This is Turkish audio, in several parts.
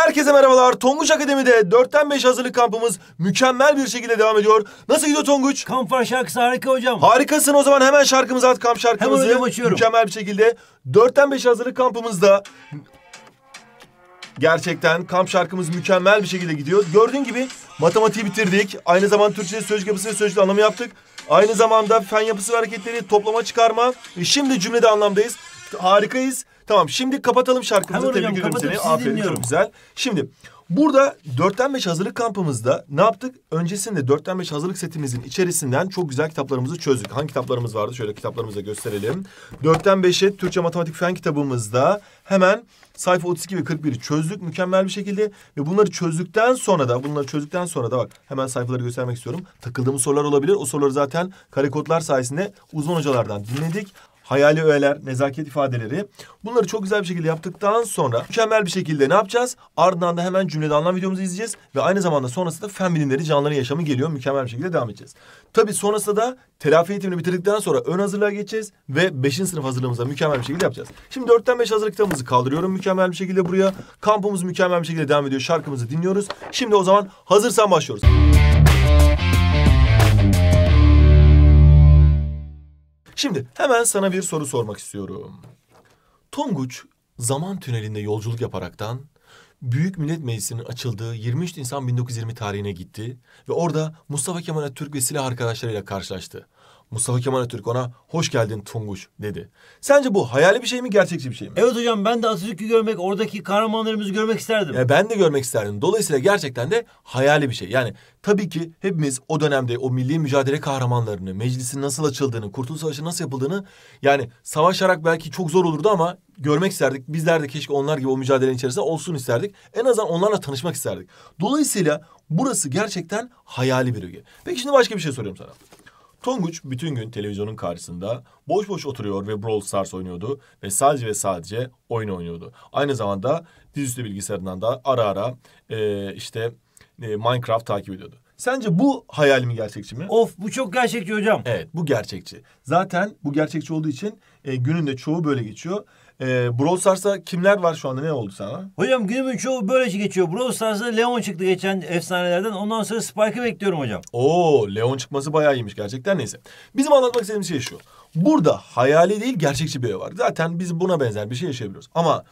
Herkese merhabalar. Tonguç Akademi'de 4'ten 5 hazırlık kampımız mükemmel bir şekilde devam ediyor. Nasıl gidiyor Tonguç? Kamplar şarkısı harika hocam. Harikasın o zaman hemen şarkımızı at kamp şarkımızı. Hemen açıyorum. Mükemmel bir şekilde 4'ten 5 hazırlık kampımızda Gerçekten kamp şarkımız mükemmel bir şekilde gidiyor. Gördüğün gibi matematiği bitirdik. Aynı zamanda Türkçe sözcük yapısı ve sözcük anlamı yaptık. Aynı zamanda fen yapısı ve hareketleri toplama çıkarma. şimdi cümlede anlamdayız. Harikayız. Tamam şimdi kapatalım şarkımızı. Hemen Tebrik ediyorum seni. Aferin dinliyorum. çok güzel. Şimdi burada 4'ten 5 hazırlık kampımızda ne yaptık? Öncesinde 4'ten 5 hazırlık setimizin içerisinden çok güzel kitaplarımızı çözdük. Hangi kitaplarımız vardı? Şöyle kitaplarımızı gösterelim. 4'ten 5'e Türkçe Matematik Fen kitabımızda hemen sayfa 32 ve 41'i çözdük mükemmel bir şekilde ve bunları çözdükten sonra da bunları çözdükten sonra da bak hemen sayfaları göstermek istiyorum. Takıldığımız sorular olabilir. O soruları zaten kare kodlar sayesinde uzman hocalardan dinledik hayali öğeler, nezaket ifadeleri. Bunları çok güzel bir şekilde yaptıktan sonra mükemmel bir şekilde ne yapacağız? Ardından da hemen cümlede anlam videomuzu izleyeceğiz ve aynı zamanda sonrasında fen bilimleri canlıların yaşamı geliyor. Mükemmel bir şekilde devam edeceğiz. Tabi sonrasında da telafi eğitimini bitirdikten sonra ön hazırlığa geçeceğiz ve beşinci sınıf hazırlığımızı mükemmel bir şekilde yapacağız. Şimdi dörtten beş hazırlık kitabımızı kaldırıyorum mükemmel bir şekilde buraya. Kampımız mükemmel bir şekilde devam ediyor. Şarkımızı dinliyoruz. Şimdi o zaman hazırsan başlıyoruz. Şimdi hemen sana bir soru sormak istiyorum. Tonguç zaman tünelinde yolculuk yaparaktan Büyük Millet Meclisi'nin açıldığı 23 Nisan 1920 tarihine gitti ve orada Mustafa Kemal Atatürk ve silah arkadaşlarıyla karşılaştı. Mustafa Kemal Atatürk ona hoş geldin Tunguş dedi. Sence bu hayali bir şey mi gerçekçi bir şey mi? Evet hocam ben de Atatürk'ü görmek oradaki kahramanlarımızı görmek isterdim. Ya ben de görmek isterdim. Dolayısıyla gerçekten de hayali bir şey. Yani tabii ki hepimiz o dönemde o milli mücadele kahramanlarını, meclisin nasıl açıldığını, Kurtuluş Savaşı nasıl yapıldığını yani savaşarak belki çok zor olurdu ama görmek isterdik. Bizler de keşke onlar gibi o mücadelenin içerisinde olsun isterdik. En azından onlarla tanışmak isterdik. Dolayısıyla burası gerçekten hayali bir ülke. Peki şimdi başka bir şey soruyorum sana. Tonguç bütün gün televizyonun karşısında boş boş oturuyor ve Brawl Stars oynuyordu ve sadece ve sadece oyun oynuyordu. Aynı zamanda dizüstü bilgisayarından da ara ara e, işte e, Minecraft takip ediyordu. Sence bu hayal mi gerçekçi mi? Of bu çok gerçekçi hocam. Evet bu gerçekçi. Zaten bu gerçekçi olduğu için e, günün de çoğu böyle geçiyor. E, Brawl Stars'ta kimler var şu anda? Ne oldu sana? Hocam günümün çoğu böylece şey geçiyor. Brawl Stars'ta Leon çıktı geçen efsanelerden. Ondan sonra Spike'ı bekliyorum hocam. Oo Leon çıkması bayağı iyiymiş gerçekten. Neyse. Bizim anlatmak istediğimiz şey şu. Burada hayali değil gerçekçi bir ev var. Zaten biz buna benzer bir şey yaşayabiliyoruz. Ama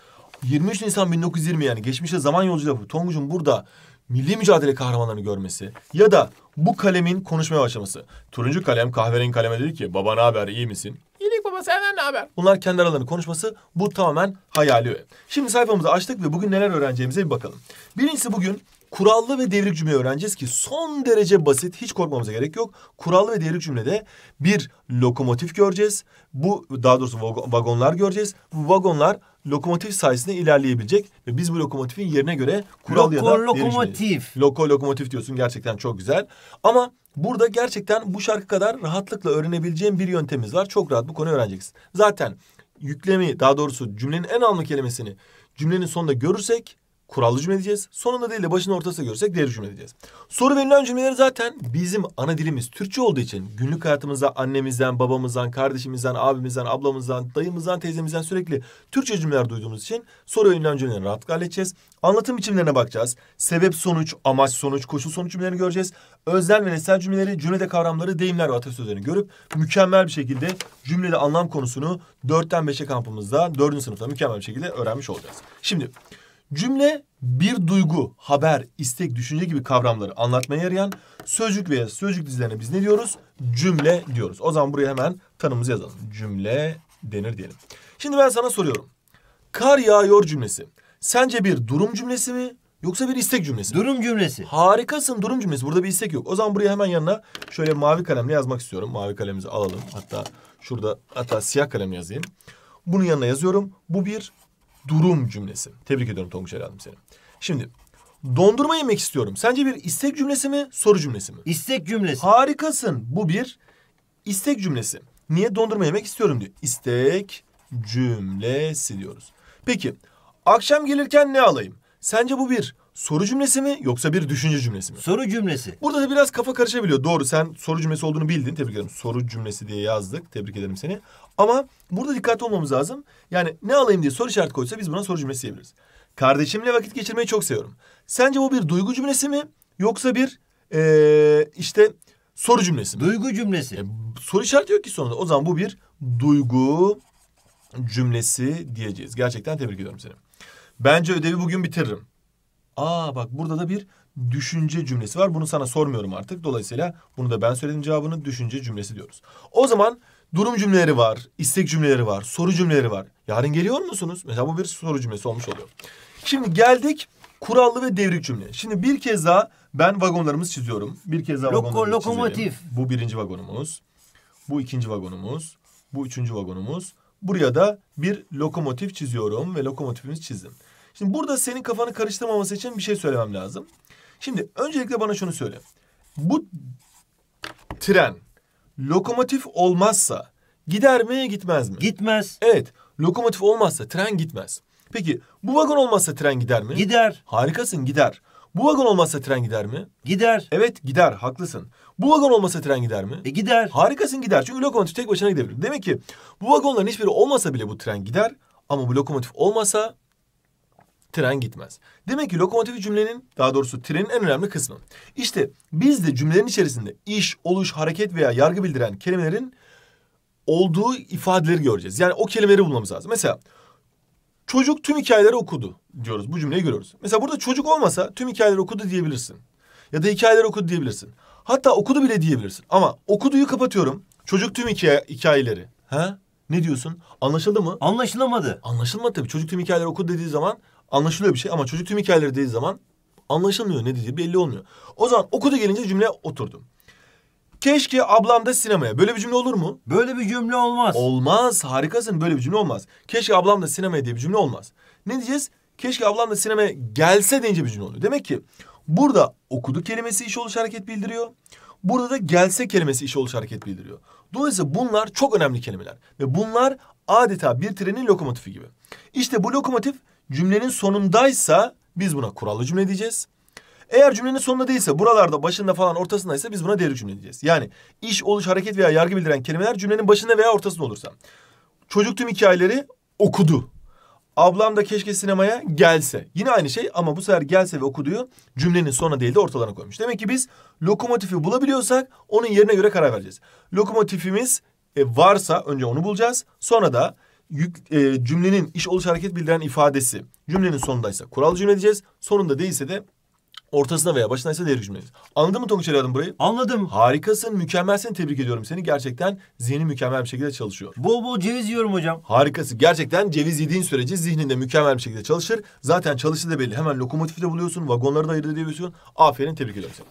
23 Nisan 1920 yani geçmişte zaman yolculuğu yapıp Tonguç'un burada milli mücadele kahramanlarını görmesi ya da bu kalemin konuşmaya başlaması. Turuncu kalem kahverengi kaleme dedi ki baba ne haber iyi misin? İyilik baba senden ne haber? Bunlar kendi aralarını konuşması bu tamamen hayali Şimdi sayfamızı açtık ve bugün neler öğreneceğimize bir bakalım. Birincisi bugün kurallı ve devrik cümle öğreneceğiz ki son derece basit hiç korkmamıza gerek yok. Kurallı ve devrik cümlede bir lokomotif göreceğiz. Bu daha doğrusu vagonlar göreceğiz. Bu vagonlar lokomotif sayesinde ilerleyebilecek ve biz bu lokomotifin yerine göre kural Loko, ya da lokomotif. Loko lokomotif diyorsun gerçekten çok güzel. Ama burada gerçekten bu şarkı kadar rahatlıkla öğrenebileceğim bir yöntemimiz var. Çok rahat bu konuyu öğreneceksin. Zaten yüklemi daha doğrusu cümlenin en anlamlı kelimesini cümlenin sonunda görürsek kural hücum diyeceğiz? Sonunda değil de başın ortasında görürsek değer hücum edeceğiz. Soru verilen cümleleri zaten bizim ana dilimiz Türkçe olduğu için günlük hayatımızda annemizden, babamızdan, kardeşimizden, abimizden, ablamızdan, dayımızdan, teyzemizden sürekli Türkçe cümleler duyduğumuz için soru verilen cümleleri rahatlıkla halledeceğiz. Anlatım biçimlerine bakacağız. Sebep sonuç, amaç sonuç, koşul sonuç cümlelerini göreceğiz. Özel ve nesnel cümleleri, cümlede kavramları, deyimler ve atasözlerini görüp mükemmel bir şekilde cümlede anlam konusunu dörtten beşe kampımızda dördüncü sınıfta mükemmel bir şekilde öğrenmiş olacağız. Şimdi Cümle bir duygu, haber, istek, düşünce gibi kavramları anlatmaya yarayan sözcük veya sözcük dizilerine biz ne diyoruz? Cümle diyoruz. O zaman buraya hemen tanımımızı yazalım. Cümle denir diyelim. Şimdi ben sana soruyorum. Kar yağıyor cümlesi. Sence bir durum cümlesi mi yoksa bir istek cümlesi Durum cümlesi. Harikasın durum cümlesi. Burada bir istek yok. O zaman buraya hemen yanına şöyle mavi kalemle yazmak istiyorum. Mavi kalemimizi alalım. Hatta şurada hatta siyah kalem yazayım. Bunun yanına yazıyorum. Bu bir durum cümlesi. Tebrik ediyorum Tonguç Hanım seni. Şimdi dondurma yemek istiyorum. Sence bir istek cümlesi mi soru cümlesi mi? İstek cümlesi. Harikasın. Bu bir istek cümlesi. Niye dondurma yemek istiyorum diyor. İstek cümlesi diyoruz. Peki akşam gelirken ne alayım? Sence bu bir soru cümlesi mi yoksa bir düşünce cümlesi mi? Soru cümlesi. Burada da biraz kafa karışabiliyor. Doğru sen soru cümlesi olduğunu bildin. Tebrik ederim. Soru cümlesi diye yazdık. Tebrik ederim seni. Ama burada dikkatli olmamız lazım. Yani ne alayım diye soru işareti koysa biz buna soru cümlesi diyebiliriz. Kardeşimle vakit geçirmeyi çok seviyorum. Sence bu bir duygu cümlesi mi yoksa bir ee, işte soru cümlesi mi? Duygu cümlesi. E, soru işareti yok ki sonunda. O zaman bu bir duygu cümlesi diyeceğiz. Gerçekten tebrik ediyorum seni. Bence ödevi bugün bitiririm. Aa bak burada da bir düşünce cümlesi var. Bunu sana sormuyorum artık. Dolayısıyla bunu da ben söyledim cevabını düşünce cümlesi diyoruz. O zaman durum cümleleri var, istek cümleleri var, soru cümleleri var. Yarın geliyor musunuz? Mesela bu bir soru cümlesi olmuş oluyor. Şimdi geldik kurallı ve devrik cümle. Şimdi bir kez daha ben vagonlarımızı çiziyorum. Bir kez daha Loko, vagonlarımızı lokomotif. çizelim. Bu birinci vagonumuz. Bu ikinci vagonumuz. Bu üçüncü vagonumuz. Buraya da bir lokomotif çiziyorum ve lokomotifimiz çizdim. Şimdi burada senin kafanı karıştırmaması için bir şey söylemem lazım. Şimdi öncelikle bana şunu söyle. Bu tren lokomotif olmazsa gider mi gitmez mi? Gitmez. Evet. Lokomotif olmazsa tren gitmez. Peki bu vagon olmazsa tren gider mi? Gider. Harikasın gider. Bu vagon olmazsa tren gider mi? Gider. Evet gider haklısın. Bu vagon olmasa tren gider mi? E gider. Harikasın gider çünkü lokomotif tek başına gidebilir. Demek ki bu vagonların hiçbiri olmasa bile bu tren gider ama bu lokomotif olmasa tren gitmez. Demek ki lokomotifi cümlenin daha doğrusu trenin en önemli kısmı. İşte biz de cümlelerin içerisinde iş, oluş, hareket veya yargı bildiren kelimelerin olduğu ifadeleri göreceğiz. Yani o kelimeleri bulmamız lazım. Mesela çocuk tüm hikayeleri okudu diyoruz. Bu cümleyi görüyoruz. Mesela burada çocuk olmasa tüm hikayeleri okudu diyebilirsin. Ya da hikayeleri okudu diyebilirsin. Hatta okudu bile diyebilirsin. Ama okuduyu kapatıyorum. Çocuk tüm hikaye, hikayeleri. Ha? Ne diyorsun? Anlaşıldı mı? Anlaşılamadı. Anlaşılmadı tabii. Çocuk tüm hikayeleri okudu dediği zaman anlaşılıyor bir şey ama çocuk tüm hikayeleri dediği zaman anlaşılmıyor ne dediği belli olmuyor. O zaman okudu gelince cümle oturdum Keşke ablam da sinemaya. Böyle bir cümle olur mu? Böyle bir cümle olmaz. Olmaz. Harikasın. Böyle bir cümle olmaz. Keşke ablam da sinemaya diye bir cümle olmaz. Ne diyeceğiz? Keşke ablam da sinemaya gelse deyince bir cümle oluyor. Demek ki burada okudu kelimesi iş oluş hareket bildiriyor. Burada da gelse kelimesi iş oluş hareket bildiriyor. Dolayısıyla bunlar çok önemli kelimeler. Ve bunlar adeta bir trenin lokomotifi gibi. İşte bu lokomotif cümlenin sonundaysa biz buna kurallı cümle diyeceğiz. Eğer cümlenin sonunda değilse buralarda başında falan ortasındaysa biz buna devrik cümle diyeceğiz. Yani iş, oluş, hareket veya yargı bildiren kelimeler cümlenin başında veya ortasında olursa. Çocuk tüm hikayeleri okudu. Ablam da keşke sinemaya gelse. Yine aynı şey ama bu sefer gelse ve okuduyu cümlenin sonuna değil de ortalarına koymuş. Demek ki biz lokomotifi bulabiliyorsak onun yerine göre karar vereceğiz. Lokomotifimiz e, varsa önce onu bulacağız. Sonra da yük, e, cümlenin iş oluş hareket bildiren ifadesi cümlenin sonundaysa kural cümle diyeceğiz. Sonunda değilse de ortasına veya başındaysa devrik cümle diyeceğiz. Anladın mı Tonguç Ali burayı? Anladım. Harikasın, mükemmelsin. Tebrik ediyorum seni. Gerçekten zihni mükemmel bir şekilde çalışıyor. Bol bol ceviz yiyorum hocam. Harikası. Gerçekten ceviz yediğin sürece zihninde mükemmel bir şekilde çalışır. Zaten çalıştığı da belli. Hemen lokomotifi de buluyorsun. Vagonları da ayırt edebiliyorsun. Aferin tebrik ediyorum seni.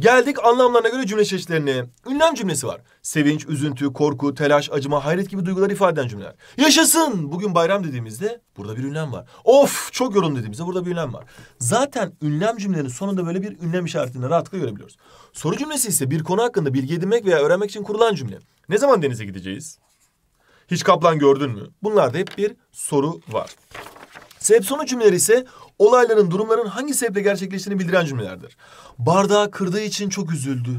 Geldik anlamlarına göre cümle çeşitlerine. Ünlem cümlesi var. Sevinç, üzüntü, korku, telaş, acıma, hayret gibi duyguları ifade eden cümleler. Yaşasın! Bugün bayram dediğimizde burada bir ünlem var. Of! Çok yorum dediğimizde burada bir ünlem var. Zaten ünlem cümlelerinin sonunda böyle bir ünlem işaretini rahatlıkla görebiliyoruz. Soru cümlesi ise bir konu hakkında bilgi edinmek veya öğrenmek için kurulan cümle. Ne zaman denize gideceğiz? Hiç kaplan gördün mü? Bunlarda hep bir soru var. Sebep sonuç cümleleri ise olayların, durumların hangi sebeple gerçekleştiğini bildiren cümlelerdir. Bardağı kırdığı için çok üzüldü.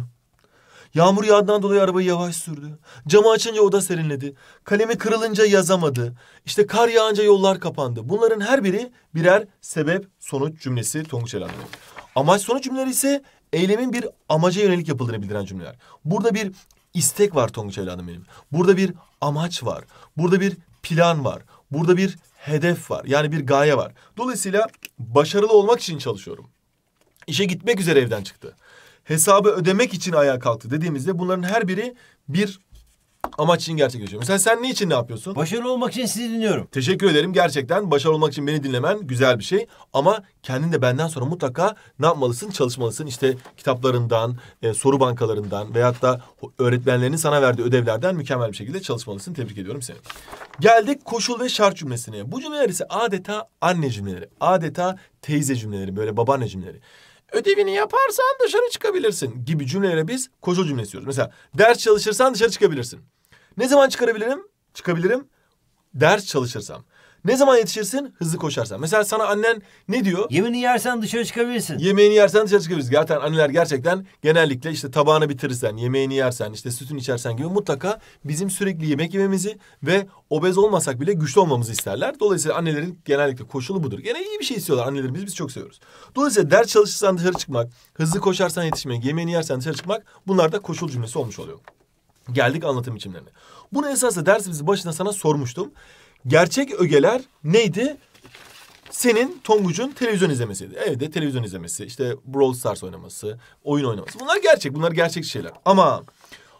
Yağmur yağdan dolayı arabayı yavaş sürdü. Camı açınca oda serinledi. Kalemi kırılınca yazamadı. İşte kar yağınca yollar kapandı. Bunların her biri birer sebep sonuç cümlesi Tonguç Elan'ın. Amaç sonuç cümleleri ise eylemin bir amaca yönelik yapıldığını bildiren cümleler. Burada bir istek var Tonguç evladım benim. Burada bir amaç var. Burada bir plan var. Burada bir hedef var. Yani bir gaye var. Dolayısıyla başarılı olmak için çalışıyorum. İşe gitmek üzere evden çıktı. Hesabı ödemek için ayağa kalktı dediğimizde bunların her biri bir amaç için gerçekleşiyor. Mesela sen ne için ne yapıyorsun? Başarılı olmak için sizi dinliyorum. Teşekkür ederim. Gerçekten başarılı olmak için beni dinlemen güzel bir şey. Ama kendin de benden sonra mutlaka ne yapmalısın? Çalışmalısın. İşte kitaplarından, e, soru bankalarından veyahut da öğretmenlerinin sana verdiği ödevlerden mükemmel bir şekilde çalışmalısın. Tebrik ediyorum seni. Geldik koşul ve şart cümlesine. Bu cümleler ise adeta anne cümleleri. Adeta teyze cümleleri, böyle babaanne cümleleri ödevini yaparsan dışarı çıkabilirsin gibi cümlelere biz koşul cümlesi diyoruz. Mesela ders çalışırsan dışarı çıkabilirsin. Ne zaman çıkarabilirim? Çıkabilirim. Ders çalışırsam. Ne zaman yetişirsin? Hızlı koşarsan. Mesela sana annen ne diyor? Yemeğini yersen dışarı çıkabilirsin. Yemeğini yersen dışarı çıkabilirsin. Zaten anneler gerçekten genellikle işte tabağını bitirirsen, yemeğini yersen, işte sütün içersen gibi mutlaka bizim sürekli yemek yememizi ve obez olmasak bile güçlü olmamızı isterler. Dolayısıyla annelerin genellikle koşulu budur. Gene iyi bir şey istiyorlar annelerimiz biz çok seviyoruz. Dolayısıyla ders çalışırsan dışarı çıkmak, hızlı koşarsan yetişmek, yemeğini yersen dışarı çıkmak bunlar da koşul cümlesi olmuş oluyor. Geldik anlatım biçimlerine. Bunu esasında dersimizin başında sana sormuştum. Gerçek ögeler neydi? Senin Tonguç'un televizyon izlemesiydi. Evde televizyon izlemesi, işte Brawl Stars oynaması, oyun oynaması. Bunlar gerçek, bunlar gerçek şeyler. Ama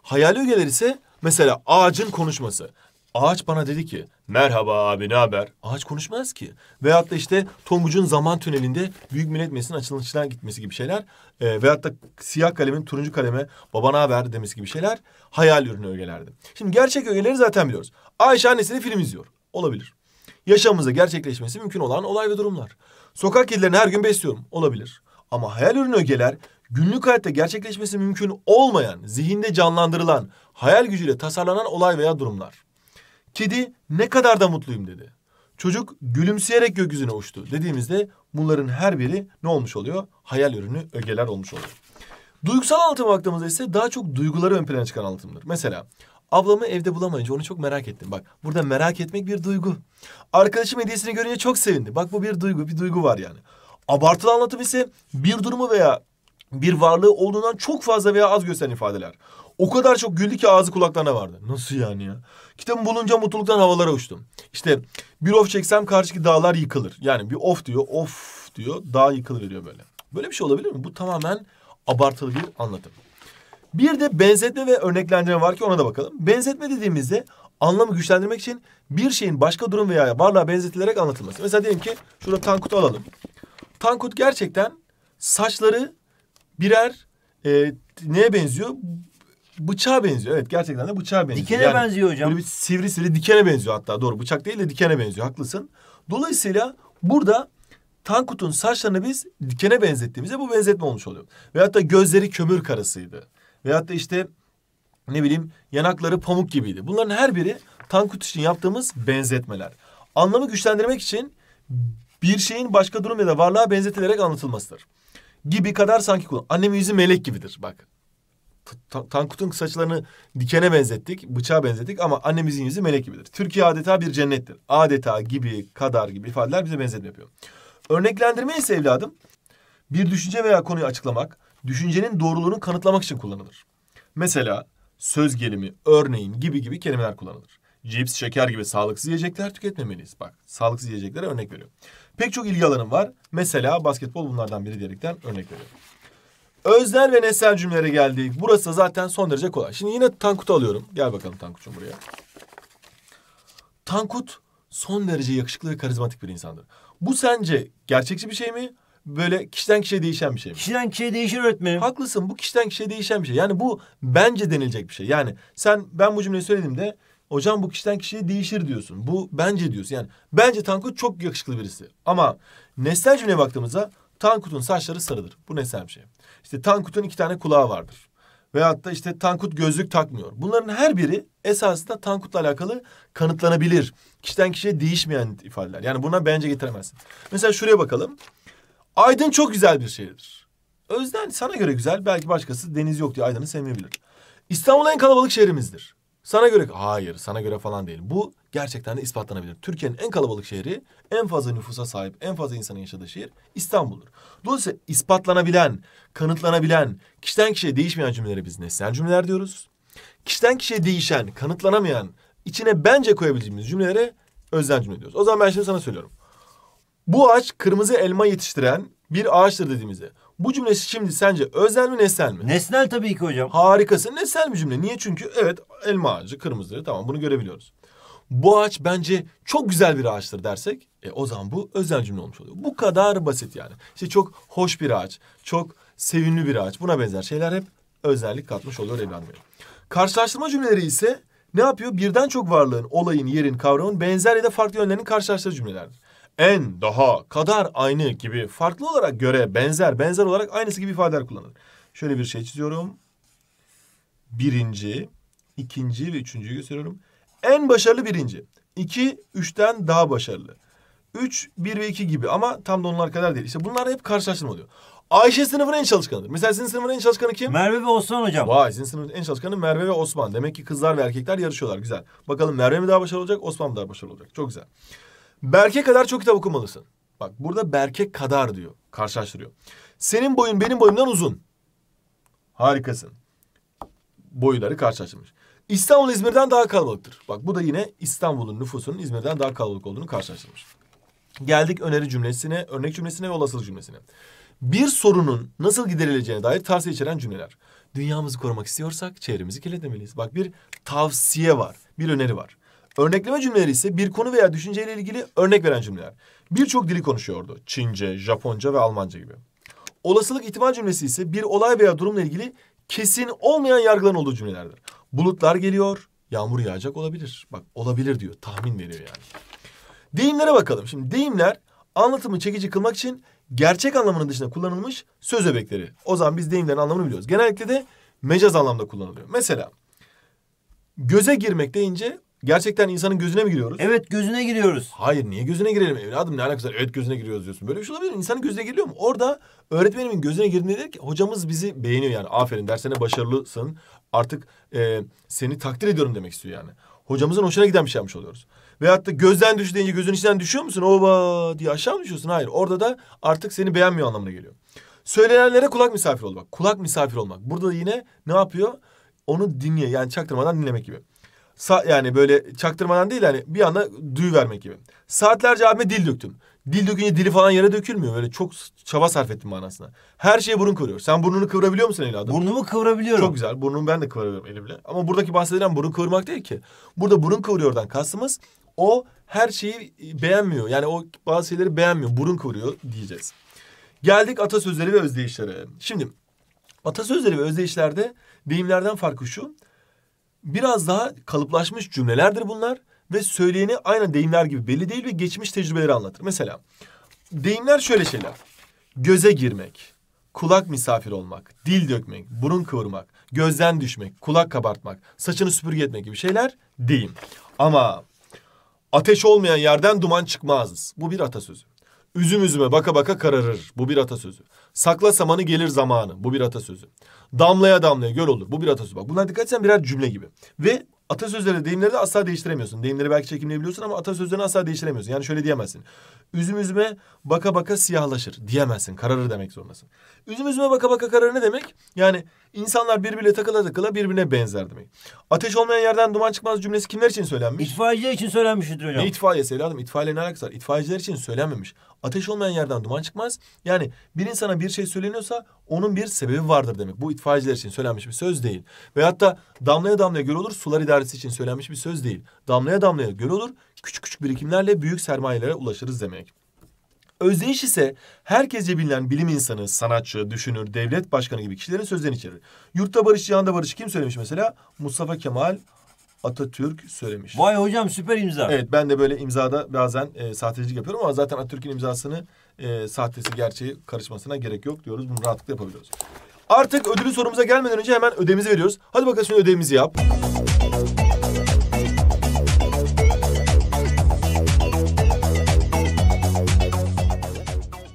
hayali ögeler ise mesela ağacın konuşması. Ağaç bana dedi ki merhaba abi ne haber? Ağaç konuşmaz ki. Veyahut da işte Tonguç'un zaman tünelinde Büyük Millet Meclisi'nin açılışına gitmesi gibi şeyler. E, veyahut da siyah kalemin turuncu kaleme baba ne haber demesi gibi şeyler hayal ürünü ögelerdi. Şimdi gerçek ögeleri zaten biliyoruz. Ayşe annesi de film izliyor. Olabilir. Yaşamımızda gerçekleşmesi mümkün olan olay ve durumlar. Sokak kedilerini her gün besliyorum. Olabilir. Ama hayal ürünü ögeler günlük hayatta gerçekleşmesi mümkün olmayan, zihinde canlandırılan, hayal gücüyle tasarlanan olay veya durumlar. Kedi ne kadar da mutluyum dedi. Çocuk gülümseyerek gökyüzüne uçtu dediğimizde bunların her biri ne olmuş oluyor? Hayal ürünü, ögeler olmuş oluyor. Duygusal anlatım baktığımızda ise daha çok duyguları ön plana çıkan anlatımdır. Mesela ablamı evde bulamayınca onu çok merak ettim. Bak burada merak etmek bir duygu. Arkadaşım hediyesini görünce çok sevindi. Bak bu bir duygu, bir duygu var yani. Abartılı anlatım ise bir durumu veya bir varlığı olduğundan çok fazla veya az gösteren ifadeler. O kadar çok güldü ki ağzı kulaklarına vardı. Nasıl yani ya? Kitabı bulunca mutluluktan havalara uçtum. İşte bir of çeksem karşıki dağlar yıkılır. Yani bir of diyor, of diyor, dağ yıkılır diyor böyle. Böyle bir şey olabilir mi? Bu tamamen abartılı bir anlatım. Bir de benzetme ve örneklendirme var ki ona da bakalım. Benzetme dediğimizde anlamı güçlendirmek için bir şeyin başka durum veya varlığa benzetilerek anlatılması. Mesela diyelim ki şurada Tankut'u alalım. Tankut gerçekten saçları birer e, neye benziyor? Bıçağa benziyor. Evet gerçekten de bıçağa benziyor. Dikene yani benziyor hocam. Böyle bir sivri sivri dikene benziyor hatta. Doğru bıçak değil de dikene benziyor. Haklısın. Dolayısıyla burada Tankut'un saçlarını biz dikene benzettiğimizde bu benzetme olmuş oluyor. Veyahut da gözleri kömür karasıydı. Veyahut da işte ne bileyim yanakları pamuk gibiydi. Bunların her biri Tankut için yaptığımız benzetmeler. Anlamı güçlendirmek için bir şeyin başka durum ya da varlığa benzetilerek anlatılmasıdır gibi kadar sanki kullan. Annemin yüzü melek gibidir bak. Tankut'un saçlarını dikene benzettik, bıçağa benzettik ama annemizin yüzü melek gibidir. Türkiye adeta bir cennettir. Adeta gibi, kadar gibi ifadeler bize benzetme yapıyor. Örneklendirme ise evladım bir düşünce veya konuyu açıklamak, düşüncenin doğruluğunu kanıtlamak için kullanılır. Mesela söz gelimi, örneğin gibi gibi kelimeler kullanılır. Cips, şeker gibi sağlıksız yiyecekler tüketmemeliyiz. Bak sağlıksız yiyeceklere örnek veriyorum. Pek çok ilgi alanım var. Mesela basketbol bunlardan biri diyerekten örnek veriyorum. Özler ve nesnel cümlelere geldik. Burası zaten son derece kolay. Şimdi yine Tankut'u alıyorum. Gel bakalım Tankut'cum buraya. Tankut son derece yakışıklı ve karizmatik bir insandır. Bu sence gerçekçi bir şey mi? Böyle kişiden kişiye değişen bir şey mi? Kişiden kişiye değişir öğretmenim. Haklısın bu kişiden kişiye değişen bir şey. Yani bu bence denilecek bir şey. Yani sen ben bu cümleyi söylediğimde Hocam bu kişiden kişiye değişir diyorsun. Bu bence diyorsun. Yani bence Tankut çok yakışıklı birisi. Ama nesnel cümleye baktığımızda Tankut'un saçları sarıdır. Bu nesnel bir şey. İşte Tankut'un iki tane kulağı vardır. Veyahut da işte Tankut gözlük takmıyor. Bunların her biri esasında Tankut'la alakalı kanıtlanabilir. Kişiden kişiye değişmeyen ifadeler. Yani buna bence getiremezsin. Mesela şuraya bakalım. Aydın çok güzel bir şehirdir. Özden sana göre güzel. Belki başkası deniz yok diye Aydın'ı sevmeyebilir. İstanbul en kalabalık şehrimizdir. Sana göre hayır sana göre falan değil. Bu gerçekten de ispatlanabilir. Türkiye'nin en kalabalık şehri, en fazla nüfusa sahip, en fazla insanın yaşadığı şehir İstanbul'dur. Dolayısıyla ispatlanabilen, kanıtlanabilen, kişiden kişiye değişmeyen cümlelere biz nesnel cümleler diyoruz. Kişiden kişiye değişen, kanıtlanamayan, içine bence koyabileceğimiz cümlelere özel cümle diyoruz. O zaman ben şimdi sana söylüyorum. Bu ağaç kırmızı elma yetiştiren bir ağaçtır dediğimizde bu cümlesi şimdi sence özel mi nesnel mi? Nesnel tabii ki hocam. Harikasın nesnel bir cümle. Niye? Çünkü evet elma ağacı kırmızı tamam bunu görebiliyoruz. Bu ağaç bence çok güzel bir ağaçtır dersek e, o zaman bu özel cümle olmuş oluyor. Bu kadar basit yani. İşte çok hoş bir ağaç, çok sevimli bir ağaç buna benzer şeyler hep özellik katmış oluyor evlenmeye. Karşılaştırma cümleleri ise ne yapıyor? Birden çok varlığın, olayın, yerin, kavramın benzer ya da farklı yönlerinin karşılaştığı cümlelerdir en, daha, kadar, aynı gibi farklı olarak göre, benzer, benzer olarak aynısı gibi ifadeler kullanılır. Şöyle bir şey çiziyorum. Birinci, ikinci ve üçüncüyü gösteriyorum. En başarılı birinci. İki, üçten daha başarılı. Üç, bir ve iki gibi ama tam da onlar kadar değil. İşte bunlar hep karşılaştırma oluyor. Ayşe sınıfın en çalışkanıdır. Mesela sizin sınıfın en çalışkanı kim? Merve ve Osman hocam. Vay sizin sınıfın en çalışkanı Merve ve Osman. Demek ki kızlar ve erkekler yarışıyorlar. Güzel. Bakalım Merve mi daha başarılı olacak, Osman mı daha başarılı olacak? Çok güzel. Berke kadar çok kitap okumalısın. Bak burada Berke kadar diyor. Karşılaştırıyor. Senin boyun benim boyumdan uzun. Harikasın. Boyları karşılaştırmış. İstanbul İzmir'den daha kalabalıktır. Bak bu da yine İstanbul'un nüfusunun İzmir'den daha kalabalık olduğunu karşılaştırmış. Geldik öneri cümlesine, örnek cümlesine ve olasılık cümlesine. Bir sorunun nasıl giderileceğine dair tavsiye içeren cümleler. Dünyamızı korumak istiyorsak çevremizi kirletmemeliyiz. Bak bir tavsiye var, bir öneri var. Örnekleme cümleleri ise bir konu veya düşünceyle ilgili örnek veren cümleler. Birçok dili konuşuyordu. Çince, Japonca ve Almanca gibi. Olasılık ihtimal cümlesi ise bir olay veya durumla ilgili kesin olmayan yargıların olduğu cümlelerdir. Bulutlar geliyor, yağmur yağacak olabilir. Bak olabilir diyor, tahmin veriyor yani. Deyimlere bakalım. Şimdi deyimler anlatımı çekici kılmak için gerçek anlamının dışında kullanılmış söz öbekleri. O zaman biz deyimlerin anlamını biliyoruz. Genellikle de mecaz anlamda kullanılıyor. Mesela göze girmek deyince gerçekten insanın gözüne mi giriyoruz? Evet gözüne giriyoruz. Hayır niye gözüne girelim evladım ne alakası var? Evet gözüne giriyoruz diyorsun. Böyle bir şey olabilir mi? İnsanın gözüne giriyor mu? Orada öğretmenimin gözüne girdiğinde dedi ki hocamız bizi beğeniyor yani aferin dersine başarılısın. Artık e, seni takdir ediyorum demek istiyor yani. Hocamızın hoşuna giden bir şey yapmış oluyoruz. Veyahut da gözden düş deyince gözün içinden düşüyor musun? Oba diye aşağı mı düşüyorsun? Hayır. Orada da artık seni beğenmiyor anlamına geliyor. Söylenenlere kulak misafir olmak. Kulak misafir olmak. Burada yine ne yapıyor? Onu dinliyor. Yani çaktırmadan dinlemek gibi. Sa yani böyle çaktırmadan değil yani bir anda duy vermek gibi. Saatlerce abime dil döktüm. Dil dökünce dili falan yere dökülmüyor. Böyle çok çaba sarf ettim manasına. Her şeye burun kıvırıyor. Sen burnunu kıvırabiliyor musun evladım? Burnumu kıvırabiliyorum. Çok güzel. Burnumu ben de kıvırıyorum elimle. Ama buradaki bahsedilen burun kıvırmak değil ki. Burada burun kıvırıyordan kastımız o her şeyi e, beğenmiyor. Yani o bazı şeyleri beğenmiyor. Burun kıvırıyor diyeceğiz. Geldik atasözleri ve özdeyişlere. Şimdi atasözleri ve özdeyişlerde deyimlerden farkı şu. Biraz daha kalıplaşmış cümlelerdir bunlar ve söyleyeni aynı deyimler gibi belli değil ve geçmiş tecrübeleri anlatır. Mesela deyimler şöyle şeyler. Göze girmek, kulak misafir olmak, dil dökmek, burun kıvırmak, gözden düşmek, kulak kabartmak, saçını süpürge etmek gibi şeyler deyim. Ama ateş olmayan yerden duman çıkmaz. Bu bir atasözü. Üzüm üzüme baka baka kararır. Bu bir atasözü. Sakla samanı gelir zamanı. Bu bir atasözü. Damlaya damlaya göl olur. Bu bir atasözü. Bak bunlar dikkat etsen birer cümle gibi. Ve atasözleri deyimleri de asla değiştiremiyorsun. Deyimleri belki çekimleyebiliyorsun ama atasözlerini asla değiştiremiyorsun. Yani şöyle diyemezsin. Üzüm üzüme baka baka siyahlaşır diyemezsin. Kararır demek zorundasın. Üzüm üzüme baka baka kararır ne demek? Yani insanlar birbirle takıla takıla birbirine benzer demek. Ateş olmayan yerden duman çıkmaz cümlesi kimler için söylenmiş? İtfaiye için söylenmiştir hocam. Ne itfaiyesi evladım? İtfaiyeyle ne alakası var? İtfaiyeciler için söylenmemiş. Ateş olmayan yerden duman çıkmaz. Yani bir insana bir şey söyleniyorsa onun bir sebebi vardır demek. Bu itfaiyeciler için söylenmiş bir söz değil. Ve hatta damlaya damlaya göl olur sular idaresi için söylenmiş bir söz değil. Damlaya damlaya göl olur küçük küçük birikimlerle büyük sermayelere ulaşırız demek. Özdeyiş ise herkesce bilinen bilim insanı, sanatçı, düşünür, devlet başkanı gibi kişilerin sözlerini içerir. Yurtta barış, cihanda barış kim söylemiş mesela? Mustafa Kemal Atatürk söylemiş. Vay hocam süper imza. Evet ben de böyle imzada bazen e, sahtecilik yapıyorum ama zaten Atatürk'ün imzasını e, sahtesi gerçeği karışmasına gerek yok diyoruz. Bunu rahatlıkla yapabiliyoruz. Artık ödülü sorumuza gelmeden önce hemen ödemizi veriyoruz. Hadi bakalım şimdi ödemizi yap.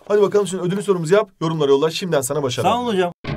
Hadi bakalım şimdi ödülü sorumuzu yap, yorumlara yolla. Şimdiden sana başarılar. Sağ ol hocam.